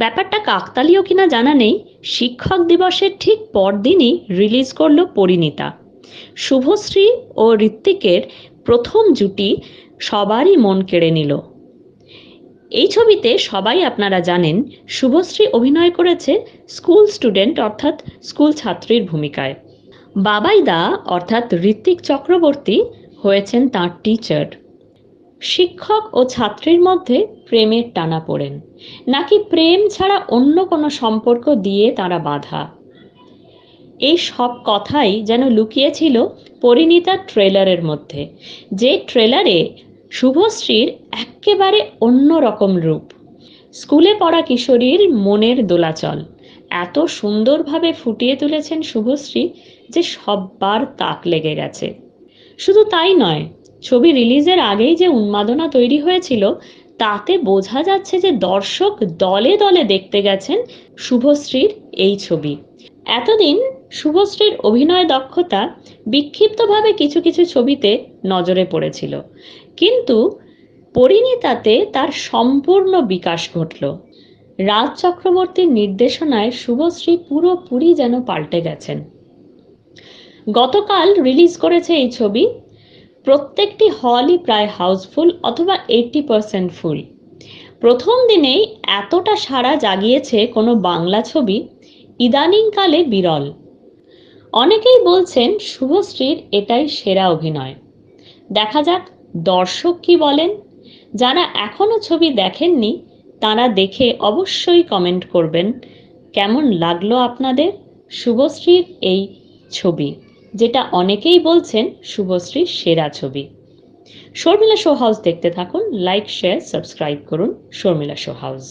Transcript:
ব্যাপারটা কাকতালীয় কিনা জানা নেই শিক্ষক দিবসের ঠিক পরদিনই রিলিজ করল পরিণীতা শুভশ্রী ও ঋত্বিকের প্রথম জুটি সবারই মন কেড়ে নিল এই ছবিতে সবাই আপনারা জানেন শুভশ্রী অভিনয় করেছে স্কুল স্টুডেন্ট অর্থাৎ স্কুল ছাত্রীর ভূমিকায় বাবাইদা অর্থাৎ ঋত্বিক চক্রবর্তী হয়েছেন তাঁর টিচার শিক্ষক ও ছাত্রীর মধ্যে প্রেমের টানা পড়েন নাকি প্রেম ছাড়া অন্য কোনো সম্পর্ক দিয়ে তারা বাধা এই সব কথাই যেন লুকিয়েছিল পরিণীতা ট্রেলারের মধ্যে যে ট্রেলারে শুভশ্রীর একেবারে অন্য রকম রূপ স্কুলে পড়া কিশোরীর মনের দোলাচল এত সুন্দরভাবে ফুটিয়ে তুলেছেন শুভশ্রী যে সববার তাক লেগে গেছে শুধু তাই নয় ছবি রিলিজের আগেই যে উন্মাদনা তৈরি হয়েছিল তাতে বোঝা যাচ্ছে যে দর্শক দলে দলে দেখতে গেছেন শুভশ্রীর এই ছবি এতদিন শুভশ্রীর অভিনয় দক্ষতা বিক্ষিপ্তভাবে কিছু কিছু ছবিতে নজরে পড়েছিল কিন্তু পরিণীতাতে তার সম্পূর্ণ বিকাশ ঘটল রাজ চক্রবর্তীর নির্দেশনায় শুভশ্রী পুরোপুরি যেন পাল্টে গেছেন গতকাল রিলিজ করেছে এই ছবি প্রত্যেকটি হলই প্রায় হাউসফুল অথবা এইটটি পারসেন্ট ফুল প্রথম দিনেই এতটা সাড়া জাগিয়েছে কোনো বাংলা ছবি ইদানিংকালে বিরল অনেকেই বলছেন শুভশ্রীর এটাই সেরা অভিনয় দেখা যাক দর্শক কি বলেন যারা এখনও ছবি দেখেননি তারা দেখে অবশ্যই কমেন্ট করবেন কেমন লাগলো আপনাদের শুভশ্রীর এই ছবি যেটা অনেকেই বলছেন শুভশ্রী সেরা ছবি শর্মিলা শো হাউস দেখতে থাকুন লাইক শেয়ার সাবস্ক্রাইব করুন শর্মিলা শো হাউস